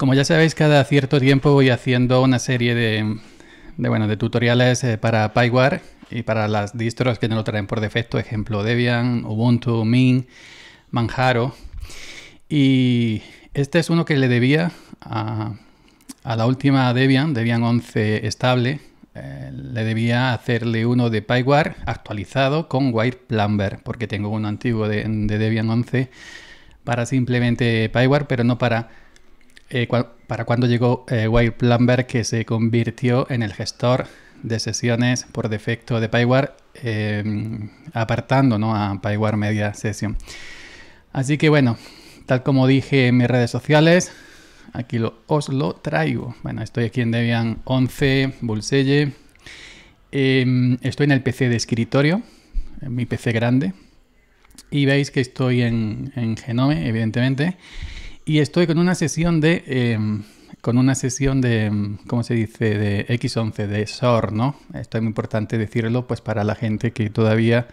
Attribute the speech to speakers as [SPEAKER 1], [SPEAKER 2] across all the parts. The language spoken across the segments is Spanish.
[SPEAKER 1] Como ya sabéis, cada cierto tiempo voy haciendo una serie de, bueno, de tutoriales eh, para PyWare y para las distros que no lo traen por defecto, ejemplo Debian, Ubuntu, Min, Manjaro. Y este es uno que le debía a, la última Debian, Debian 11 estable, eh, le debía hacerle uno de PyWare actualizado con Wire Plumber, porque tengo uno antiguo de, de Debian 11 para simplemente PyWare, pero no para eh, para cuando llegó eh, Wild Plumber que se convirtió en el gestor de sesiones por defecto de Pyware, eh, apartando a Pyware Media sesión. Así que bueno, tal como dije en mis redes sociales, aquí os lo traigo. Bueno, estoy aquí en Debian 11, Bullseye, em, estoy en el PC de escritorio, en mi PC grande. Y veis que estoy en, en Genome, evidentemente y estoy con una sesión de... Em, con una sesión de, em, ¿cómo se dice?, de X11, de SOR, ¿no? Esto es muy importante decirlo, pues para la gente que todavía,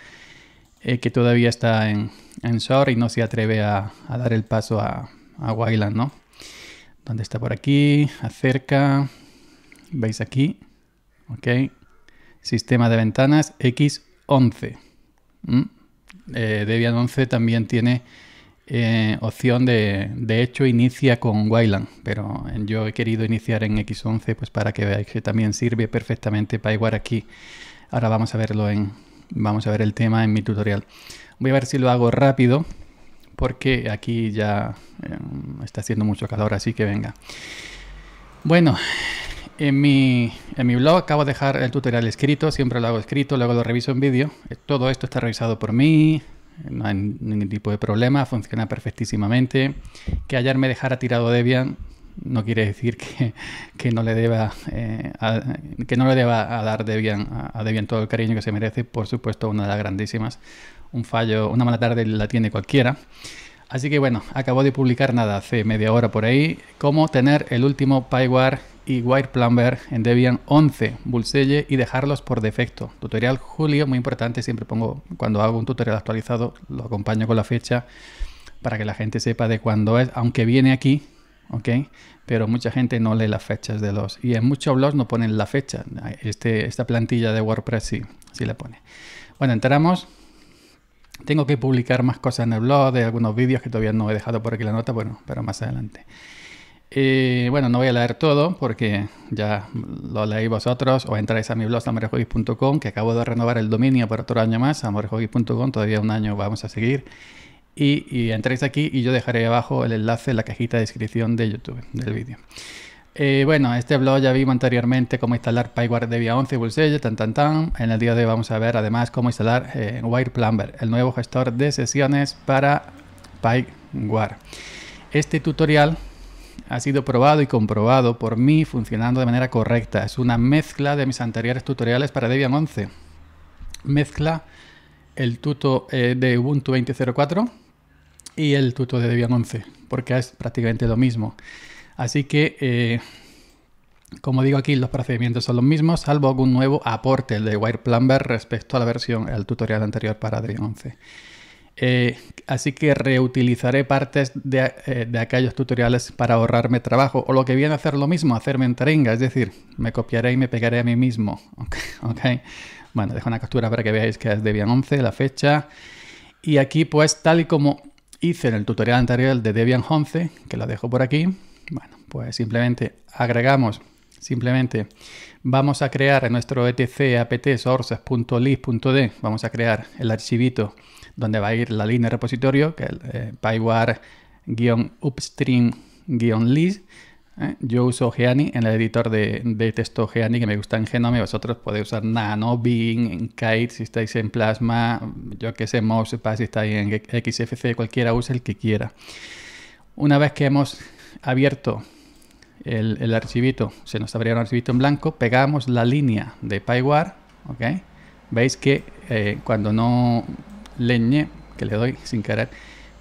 [SPEAKER 1] eh, que todavía está en, en, SOR y no se atreve a, dar el paso a, a Wayland, ¿no? ¿Dónde está por aquí? Acerca, veis aquí, ok. Sistema de ventanas X11. ¿Mm? Eh, Debian 11 también tiene eh, opción de, de hecho inicia con Wayland, pero yo he querido iniciar en X11 pues para que veáis que también sirve perfectamente para igual aquí. Ahora vamos a verlo en vamos a ver el tema en mi tutorial. Voy a ver si lo hago rápido porque aquí ya em, está haciendo mucho calor, así que venga. Bueno, en mi, en mi blog acabo de dejar el tutorial escrito, siempre lo hago escrito, luego lo reviso en vídeo. Eh, todo esto está revisado por mí, no hay ningún tipo de problema, funciona perfectísimamente. Que ayer me dejara tirado Debian no quiere decir que, no le deba eh, a, que no le deba a dar Debian a, Debian todo el cariño que se merece, por supuesto, una de las grandísimas. Un fallo, una mala tarde la tiene cualquiera. Así que bueno, acabo de publicar nada hace media hora por ahí, cómo tener el último PyWare y ver en Debian 11, bullseye y dejarlos por defecto. Tutorial Julio, muy importante, siempre pongo, cuando hago un tutorial actualizado, lo acompaño con la fecha para que la gente sepa de cuándo es, aunque viene aquí, ¿ok? Pero mucha gente no lee las fechas de los... Y en muchos blogs no ponen la fecha. Este, esta plantilla de WordPress sí, sí la pone. Bueno, entramos. Tengo que publicar más cosas en el blog, de algunos vídeos que todavía no he dejado por aquí la nota, bueno, pero más adelante bueno, no voy a leer todo porque ya lo leí vosotros o entráis a mi blog amorejogis.com que acabo de renovar el dominio por otro año más, amorejogis.com, todavía un año vamos a seguir. Y, entráis aquí y yo dejaré abajo el enlace en la cajita de descripción de YouTube del vídeo. Eh, bueno, este blog ya vimos anteriormente cómo instalar de vía 11 y Bullseye, tan tan tan. En el día de hoy vamos a ver además cómo instalar eh, WirePlumber, el nuevo gestor de sesiones para PyWare. Este tutorial ha sido probado y comprobado por mí funcionando de manera correcta. Es una mezcla de mis anteriores tutoriales para Debian 11. Mezcla el tuto eh, de Ubuntu 20.04 y el tuto de Debian 11, porque es prácticamente lo mismo. Así que, eh, como digo aquí, los procedimientos son los mismos, salvo algún nuevo aporte, de WirePlumber respecto a la versión, el tutorial anterior para Debian 11. Eh, así que reutilizaré partes eh, de, aquellos tutoriales para ahorrarme trabajo, o lo que viene a hacer lo mismo, hacerme entrega, es decir, me copiaré y me pegaré a mí mismo. Bueno, dejo una captura para que veáis que es Debian 11, la fecha. Y aquí pues tal y como hice en el tutorial anterior de Debian 11, que lo dejo por aquí, bueno, pues simplemente agregamos, simplemente vamos a crear en nuestro etc apt sources.lib.d, vamos a crear el archivito donde va a ir la línea de repositorio, que es eh, pywar-upstream-list. list ¿eh? Yo uso Geani en el editor de, texto Geani que me gusta en Genome. Vosotros podéis usar Nano, Bing, Kite si estáis en Plasma, yo que sé, Mousepad si estáis en XFC, cualquiera usa el que quiera. Una vez que hemos abierto el, el, archivito, se nos abrirá un archivito en blanco, pegamos la línea de pywar. Veis que eh, cuando no leñe, que le doy sin querer,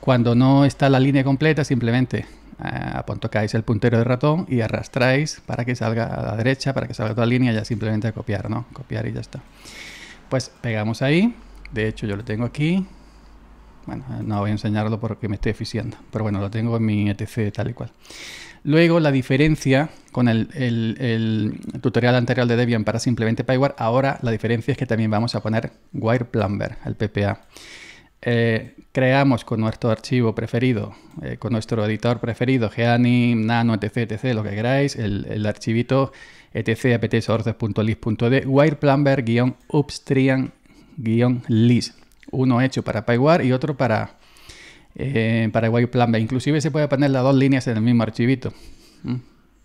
[SPEAKER 1] cuando no está la línea completa, simplemente eh, el puntero del ratón y arrastráis para que salga a la derecha, para que salga toda la línea, ya simplemente copiar, ¿no? Copiar y ya está. Pues pegamos ahí, de hecho yo lo tengo aquí, bueno, no voy a enseñarlo porque me estoy eficiendo, pero bueno, lo tengo en mi ETC tal y cual. Luego, la diferencia con el, tutorial anterior de Debian para simplemente Pyware, ahora la diferencia es que también vamos a poner Wireplumber, el PPA. Eh, creamos con nuestro archivo preferido, eh, con nuestro editor preferido, Geanim, Nano, etc, etc, lo que queráis, el, archivito etc apt wireplumber upstream list Uno hecho para Pyware y otro para eh, para Inclusive se puede poner las dos líneas en el mismo archivito. Mm.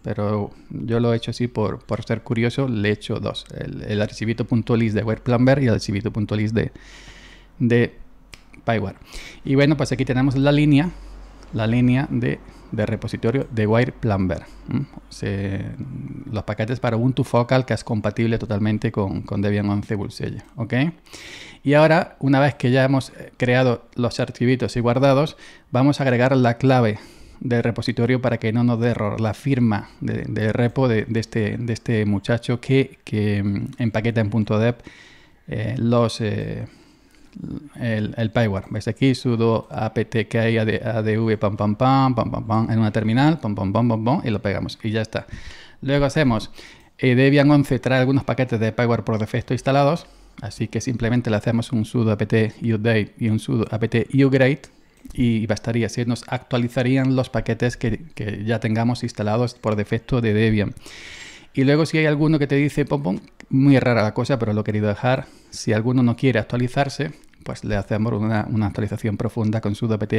[SPEAKER 1] Pero yo lo he hecho así por, ser curioso, le he hecho dos. El, el archivito.list de wireplanber y el archivito.list de, de PyWare. Y bueno, pues aquí tenemos la línea, la línea de, de repositorio de wireplanber. Mm. los paquetes para Ubuntu Focal que es compatible totalmente con, con Debian 11 Bullseye. ¿Ok? Y ahora, una vez que ya hemos eh, creado los archivitos y guardados, vamos a agregar la clave del repositorio para que no nos dé error, la firma de, repo de, este, de, este, muchacho que, que mm, empaqueta en punto dev eh, los, eh, el, el, pyware. ¿Ves aquí? sudo apt adv pam pam pam pam pam pam en una terminal pam pam pam pam pam y lo pegamos y ya está. Luego hacemos Debian 11 trae algunos paquetes de pyware por defecto instalados Así que simplemente le hacemos un sudo apt update y un sudo apt upgrade y bastaría si nos actualizarían los paquetes que, ya tengamos instalados por defecto de Debian. Y luego si hay alguno que te dice, muy rara la cosa, pero lo he querido dejar, si alguno no quiere actualizarse, pues le hacemos una, una actualización profunda con sudo apt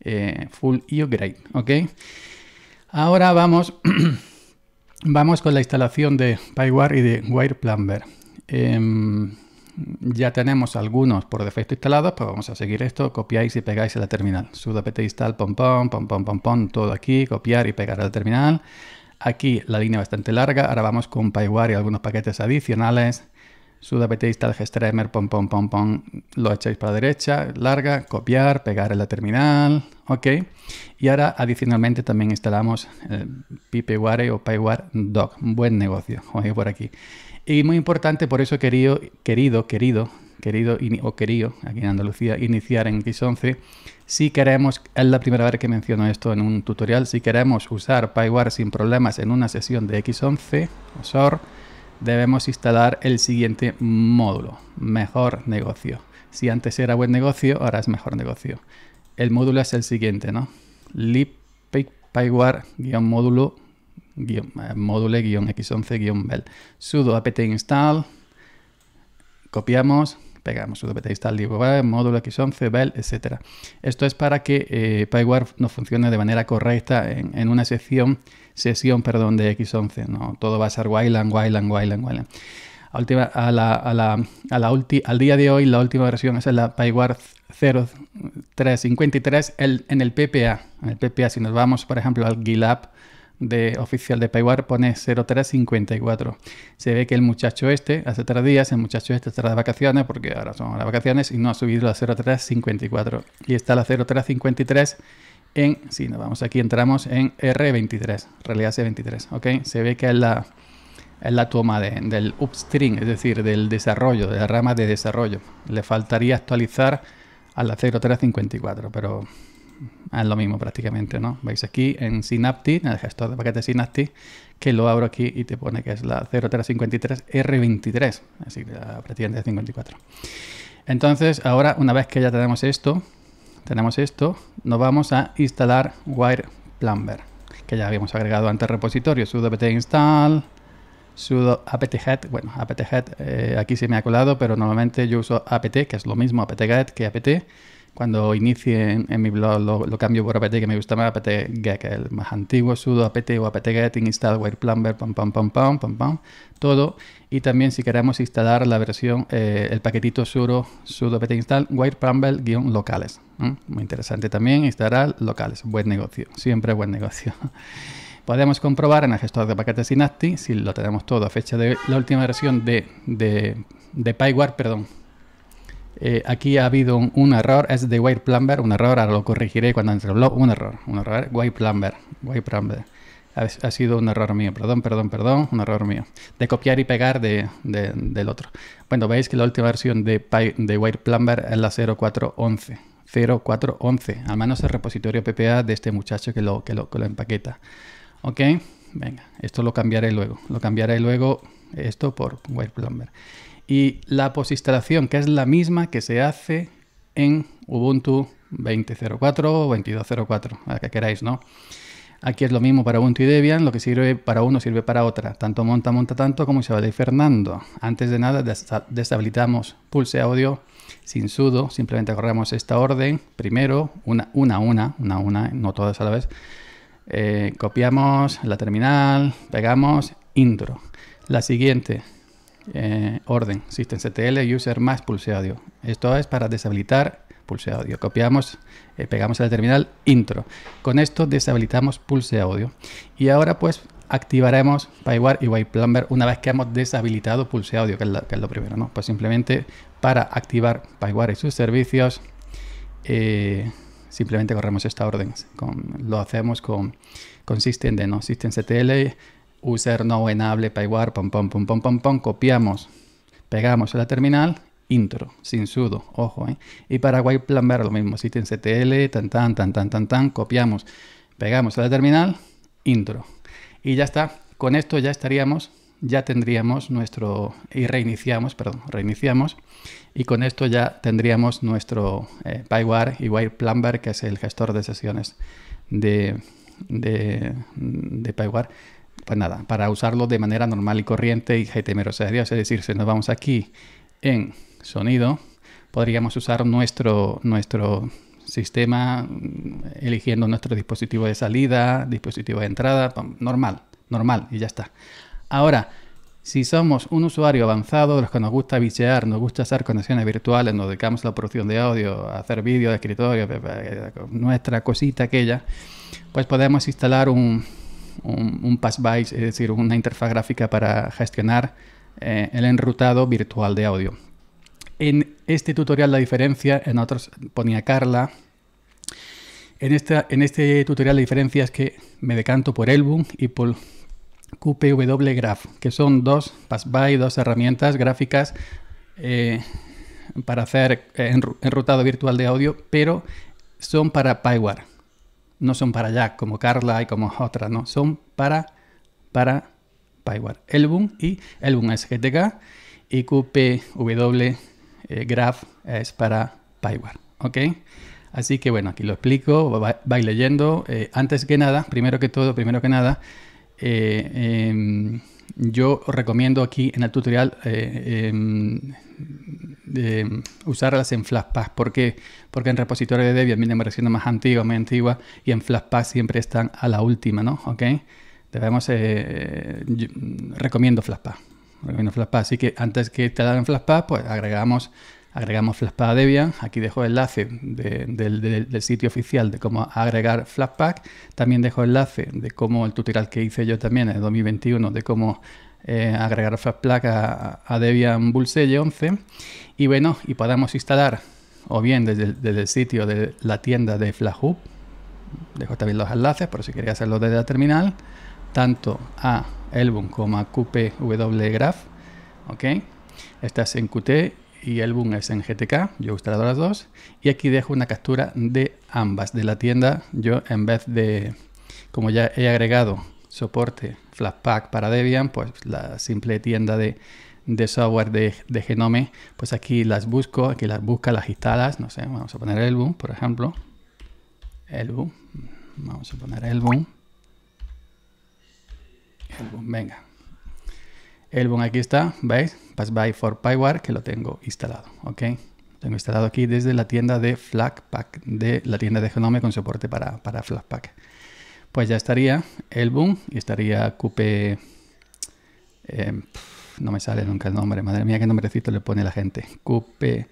[SPEAKER 1] eh, full upgrade. Ahora vamos, vamos con la instalación de PyWare y de WirePlumber. Em, ya tenemos algunos por defecto instalados, pero pues vamos a seguir esto. Copiáis y pegáis en la terminal. sudo apt install pom pom, pom pom, pom pom, todo aquí, copiar y pegar en la terminal. Aquí la línea bastante larga. Ahora vamos con PyWare y algunos paquetes adicionales. sudo apt install gestreamer, pom pom pom pom, lo echáis para la derecha, larga, copiar, pegar en la terminal. Ok. Y ahora adicionalmente también instalamos el eh, PyWare o PyWare Doc. Buen negocio, como por aquí. Y muy importante, por eso querido, querido, querido, querido o querido, aquí en Andalucía, iniciar en X11. Si queremos, es la primera vez que menciono esto en un tutorial, si queremos usar PyWare sin problemas en una sesión de X11 SOR, debemos instalar el siguiente módulo, mejor negocio. Si antes era buen negocio, ahora es mejor negocio. El módulo es el siguiente, ¿no? libpyware-módulo eh, module-x11-bell. sudo apt install, copiamos, pegamos sudo apt install módulo x11, bell, etc. Esto es para que eh, PyWare nos funcione de manera correcta en, en, una sección, sesión perdón, de x11. No todo va a ser Wayland, Wayland, Wayland, guaylan. A última, a la, a la, a la al día de hoy, la última versión es la PyWare 0353 en el PPA. En el PPA, si nos vamos, por ejemplo, al gilab de oficial de Paywar pone 0354. Se ve que el muchacho este, hace tres días, el muchacho este está de vacaciones, porque ahora son las vacaciones, y no ha subido la 0354. Y está la 0353 en, si no nos vamos aquí, entramos en R23, realidad C23, ¿ok? Se ve que es la, es la toma del upstream, es decir, del desarrollo, de la rama de desarrollo. Le faltaría actualizar a la 0354, pero Ah, es lo mismo prácticamente, ¿no? Veis aquí en Synaptic, en el gestor de paquetes Synaptic, que lo abro aquí y te pone que es la 0353R23, así que la prácticamente 54. Entonces, ahora una vez que ya tenemos esto, tenemos esto, nos vamos a instalar Wire Plumber, que ya habíamos agregado antes repositorio, sudo apt install, sudo apt-get, bueno, apt-get eh, aquí se me ha colado, pero normalmente yo uso apt, que es lo mismo apt-get que apt, cuando inicie en, mi blog lo, cambio por apt que me gusta más, apt get, el más antiguo, sudo apt o apt get, install wire pam, pam, pam, pam, pam, pam, todo. Y también si queremos instalar la versión, eh, el paquetito sudo, sudo apt install wireplumber guión locales. Muy interesante también instalar locales. Buen negocio, siempre buen negocio. Podemos comprobar en el gestor de paquetes Synaptic si lo tenemos todo a fecha de la última versión de, de, de PyWare, perdón, eh, aquí ha habido un, error, es de White Plumber, un error, ahora lo corregiré cuando entre el blog, un error, un error, White Plumber, White Plumber. Ha, sido un error mío, perdón, perdón, perdón, un error mío. De copiar y pegar del otro. Bueno, veis que la última versión de, White Plumber es la 0411. 0411, al menos el repositorio PPA de este muchacho que lo, que lo, empaqueta. ¿Ok? Venga, esto lo cambiaré luego. Lo cambiaré luego esto por White Plumber y la posinstalación, que es la misma que se hace en Ubuntu 20.04 o 22.04, la que queráis, ¿no? Aquí es lo mismo para Ubuntu y Debian, lo que sirve para uno sirve para otra. Tanto monta, monta tanto como Isabel y Fernando. Antes de nada deshabilitamos pulse audio sin sudo, simplemente corremos esta orden. Primero, una, una, una, una, una, no todas a la vez. Eh, copiamos la terminal, pegamos intro. La siguiente, eh, orden, systemctl user más pulse audio. Esto es para deshabilitar pulse audio. Copiamos, eh, pegamos al terminal intro. Con esto deshabilitamos pulse audio. Y ahora pues activaremos PyWare y plumber una vez que hemos deshabilitado pulse audio, que es, lo primero, Pues simplemente para activar PyWare y sus servicios, eh, simplemente corremos esta orden. lo hacemos con, con systemd, ¿no? systemctl user no enable PyWar, pom pom pom pom pom pom, copiamos, pegamos a la terminal, intro, sin sudo, ojo, ¿eh? Y para Plan lo mismo, en CTL, tan tan tan tan tan tan, copiamos, pegamos a la terminal, intro. Y ya está, con esto ya estaríamos, ya tendríamos nuestro, y reiniciamos, perdón, reiniciamos, y con esto ya tendríamos nuestro eh, Pywar y planber que es el gestor de sesiones de, de, de pues nada, para usarlo de manera normal y corriente y temerosa o Dios. Es decir, si nos vamos aquí en sonido, podríamos usar nuestro, nuestro sistema mm, eligiendo nuestro dispositivo de salida, dispositivo de entrada, normal, normal y ya está. Ahora, si somos un usuario avanzado, los que nos gusta bichear, nos gusta hacer conexiones virtuales, nos dedicamos a la producción de audio, hacer vídeos de escritorio, nuestra cosita aquella, pues podemos instalar un, un, pass-by, es decir, una interfaz gráfica para gestionar eh, el enrutado virtual de audio. En este tutorial la diferencia, en otros ponía Carla, en, esta, en este tutorial la diferencia es que me decanto por Elbum y por QPW Graph, que son dos pass-by, dos herramientas gráficas eh, para hacer enrutado virtual de audio, pero son para PyWare no son para Jack, como Carla y como otras, no, son para, para Pyware Elbum y Elbum es GTK y QPW eh, Graph es para Pyware ¿ok? Así que bueno, aquí lo explico, vais leyendo. Eh, antes que nada, primero que todo, primero que nada, eh, em, yo recomiendo aquí en el tutorial eh, em, em, usarlas en Flashpass. ¿Por qué? Porque en repositorio de Debian me parecieron más antiguas, más antigua, y en Flashpass siempre están a la última, ¿no? ¿Ok? Debemos, eh, recomiendo Flashpass. Recomiendo Así que antes que te en Flashpass, pues agregamos agregamos FlashPack a Debian. Aquí dejo el enlace del, sitio oficial de cómo agregar FlashPack, También dejo enlace de cómo el tutorial que hice yo también en 2021 de cómo eh, agregar FlashPack a, Debian Bullseye 11. Y bueno, y podamos instalar o bien desde, el sitio de la tienda de FlatHub. Dejo también los enlaces por si quería hacerlo desde la terminal, tanto a Elbum como a QPW Graph. ¿ok? Estás en Qt y el boom es en GTK, yo instalado las dos, y aquí dejo una captura de ambas, de la tienda, yo en vez de, como ya he agregado soporte Flatpak para Debian, pues la simple tienda de, software de, Genome, pues aquí las busco, aquí las busca, las instalas, no sé, vamos a poner el boom, por ejemplo, el boom, vamos a poner el el boom, venga, el boom aquí está, ¿veis? Passby for Pyware que lo tengo instalado, ¿ok? Lo tengo instalado aquí desde la tienda de Flatpak, de la tienda de Genome con soporte para, para Flatpak. Pues ya estaría el boom y estaría Cupe. Eh, no me sale nunca el nombre, madre mía, qué nombrecito le pone la gente. Coupe,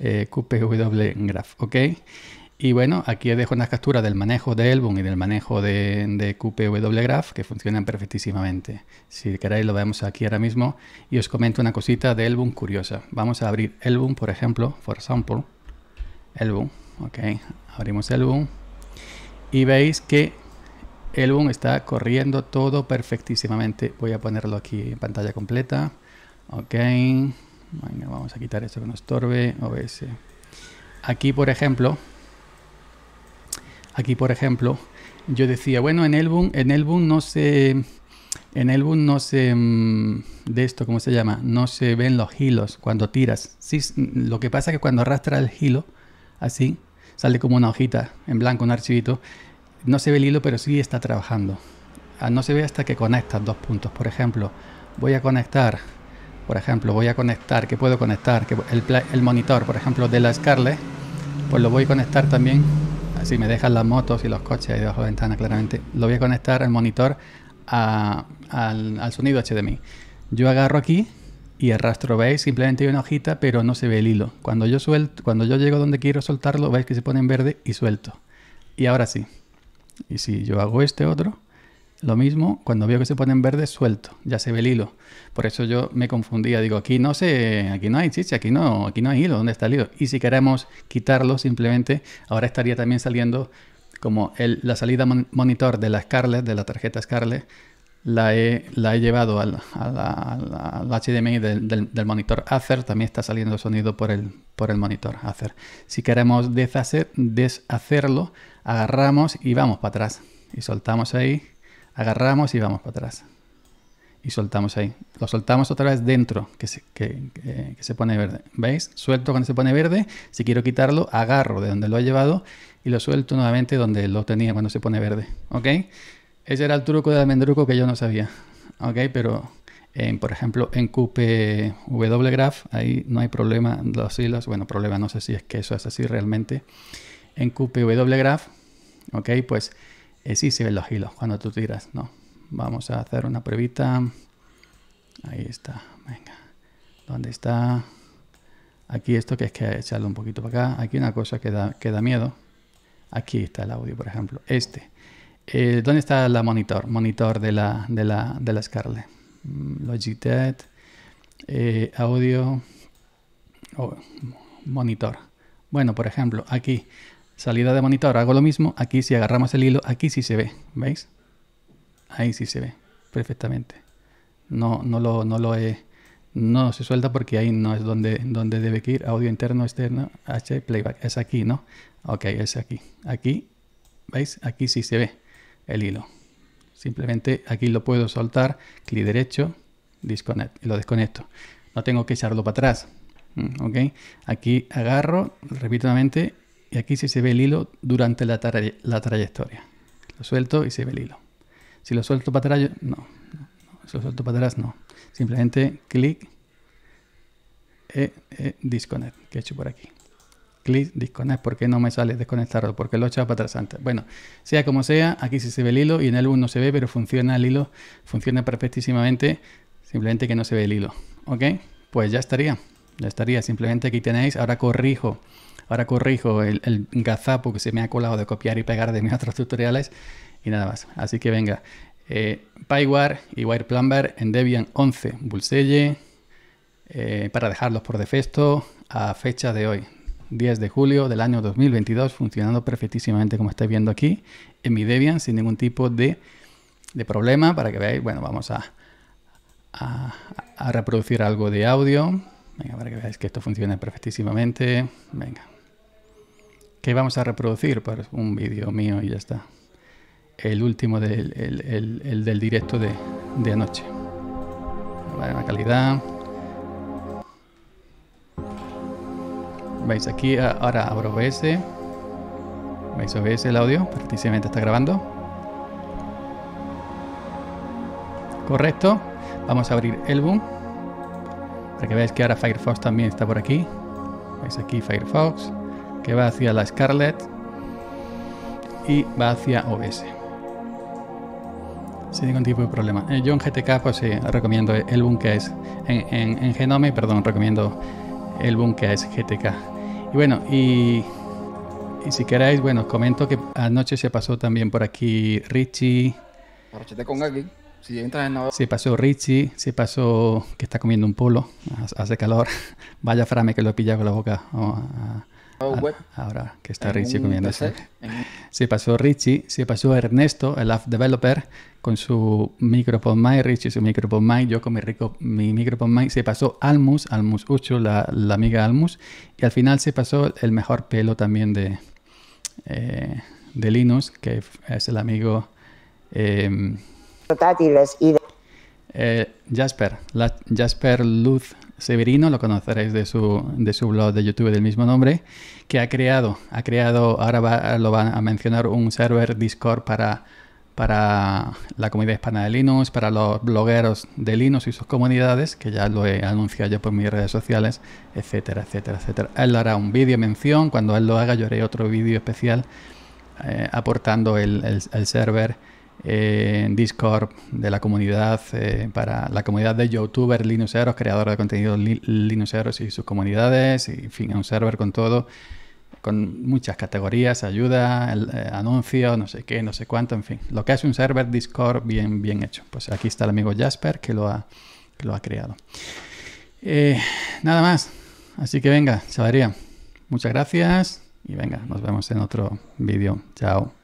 [SPEAKER 1] eh, W Graph, ¿ok? Y bueno, aquí os dejo una capturas del manejo de Elbum y del manejo de, de QPW Graph que funcionan perfectísimamente. Si queréis lo vemos aquí ahora mismo y os comento una cosita de Elbum curiosa. Vamos a abrir Elbum, por ejemplo, for example, Elbum, ok, abrimos Elbum y veis que Elbum está corriendo todo perfectísimamente. Voy a ponerlo aquí en pantalla completa, ok, vamos a quitar esto que nos estorbe, OBS. Aquí, por ejemplo, Aquí, por ejemplo, yo decía, bueno, en boom en boom no se... En boom no se... Mm, de esto, ¿cómo se llama? No se ven los hilos cuando tiras. Sí, mm, lo que pasa es que cuando arrastra el hilo, así, sale como una hojita en blanco, un archivito. No se ve el hilo, pero sí está trabajando. Ah, no se ve hasta que conectas dos puntos. Por ejemplo, voy a conectar por ejemplo, voy a conectar, que puedo conectar, que el, el, monitor, por ejemplo, de la Scarlet pues lo voy a conectar también si me dejan las motos y los coches ahí debajo de la ventana, claramente, lo voy a conectar al monitor al, al, sonido HDMI. Yo agarro aquí y arrastro, veis, simplemente hay una hojita, pero no se ve el hilo. Cuando yo suelto, cuando yo llego donde quiero soltarlo, veis que se pone en verde y suelto. Y ahora sí. Y si yo hago este otro, lo mismo, cuando veo que se en verde, suelto, ya se ve el hilo. Por eso yo me confundía, digo, aquí no sé, aquí no hay chicha, aquí no, aquí no hay hilo, ¿dónde está el hilo? Y si queremos quitarlo, simplemente ahora estaría también saliendo como la salida monitor de la Scarlett, de la tarjeta Scarlett, la he, la he llevado al, HDMI del, monitor Acer, también está saliendo sonido por el, por el monitor Acer. Si queremos deshacer, deshacerlo, agarramos y vamos para atrás y soltamos ahí agarramos y vamos para atrás. Y soltamos ahí. Lo soltamos otra vez dentro, que se, que, se pone verde. ¿Veis? Suelto cuando se pone verde. Si quiero quitarlo, agarro de donde lo ha llevado y lo suelto nuevamente donde lo tenía cuando se pone verde. ¿Ok? Ese era el truco del almendruco que yo no sabía. ¿Ok? Pero, por ejemplo, en w Graph, ahí no hay problema. los hilos, bueno, problema, no sé si es que eso es así realmente. En w Graph, ¿ok? Pues eh, sí se ven los hilos cuando tú tiras, ¿no? Vamos a hacer una pruebita. Ahí está, venga. ¿Dónde está? Aquí esto que es que echarlo un poquito para acá. Aquí una cosa que da, que da miedo. Aquí está el audio, por ejemplo. Este. Eh, ¿Dónde está la monitor? Monitor de la, de la, de la Scarlett. Mm, Logitech. Eh, audio. Oh, monitor. Bueno, por ejemplo, aquí Salida de monitor, hago lo mismo. Aquí si agarramos el hilo, aquí sí se ve. ¿Veis? Ahí sí se ve perfectamente. No, no, lo, no lo he... No se suelta porque ahí no es donde, donde debe que ir. Audio interno, externo, H, playback. Es aquí, ¿no? Ok, es aquí. Aquí, ¿veis? Aquí sí se ve el hilo. Simplemente aquí lo puedo soltar, clic derecho, disconnect, y lo desconecto. No tengo que echarlo para atrás. ¿Ok? Aquí agarro, repito y aquí sí se ve el hilo durante la, la trayectoria. Lo suelto y se ve el hilo. Si lo suelto para atrás, no, Si lo suelto para atrás, no. Simplemente clic, e, e, disconnect, que he hecho por aquí. Clic, disconnect, ¿por qué no me sale desconectarlo? Porque lo he echado para atrás antes. Bueno, sea como sea, aquí sí se ve el hilo y en el 1 no se ve, pero funciona el hilo, funciona perfectísimamente, simplemente que no se ve el hilo. ¿Ok? Pues ya estaría, ya estaría. Simplemente aquí tenéis, ahora corrijo Ahora corrijo el, el, gazapo que se me ha colado de copiar y pegar de mis otros tutoriales y nada más. Así que venga, eh, PyWire y WirePlumber en Debian 11, Bullseye eh, para dejarlos por defecto a fecha de hoy, 10 de julio del año 2022, funcionando perfectísimamente como estáis viendo aquí en mi Debian sin ningún tipo de, problema para que veáis, bueno, vamos a, a, reproducir algo de audio. Venga, para que veáis que esto funciona perfectísimamente. Venga, que vamos a reproducir para pues, un vídeo mío y ya está. El último del, el, del directo de, de anoche. la calidad. Veis aquí, ahora abro OBS. ¿Veis OBS el audio? prácticamente está grabando. Correcto. Vamos a abrir el boom Para que veáis que ahora Firefox también está por aquí. Veis aquí Firefox que va hacia la Scarlet y va hacia OBS. Sin ningún tipo de problema. Eh, yo en GTK pues eh, recomiendo el boom que es en, Genome, perdón, recomiendo el boom que es GTK. Y bueno, y, si queréis, bueno, os comento que anoche se pasó también por aquí Richie. con aquí. Si entras en Se pasó Richie, se pasó que está comiendo un polo, hace calor. Vaya frame que lo pillado con la boca. Oh, ah. Ah, ah, ahora que está Richie comiendo Se pasó Richie, se pasó Ernesto, el app developer, con su microphone My, Richie su microphone mic. yo con mi, rico, mi se pasó Almus, Almus Ucho, la, la, amiga Almus, y al final se pasó el mejor pelo también de, eh, Linus, de que es el amigo... Em, eh, Jasper, la, Jasper Luz Severino, lo conoceréis de su, de su blog de YouTube del mismo nombre, que ha creado, ha creado, ahora lo van a mencionar, un server Discord para, para la comunidad hispana de Linux, para los blogueros de Linux y sus comunidades, que ya lo he anunciado yo por mis redes sociales, etcétera, etcétera, etcétera. Él hará un vídeo mención, cuando él lo haga yo haré otro vídeo especial eh, aportando el, el, el server eh, en Discord de la comunidad, eh, para la comunidad de youtubers linuxeros, creador de contenidos linuxeros y sus comunidades, y en fin, un server con todo, con muchas categorías, ayuda, el, eh, anuncios, no sé qué, no sé cuánto, en fin, lo que es un server Discord bien, bien hecho. Pues aquí está el amigo Jasper que lo ha, que lo ha creado. nada más, así que venga, chavaría, muchas gracias y venga, nos vemos en otro vídeo. Chao.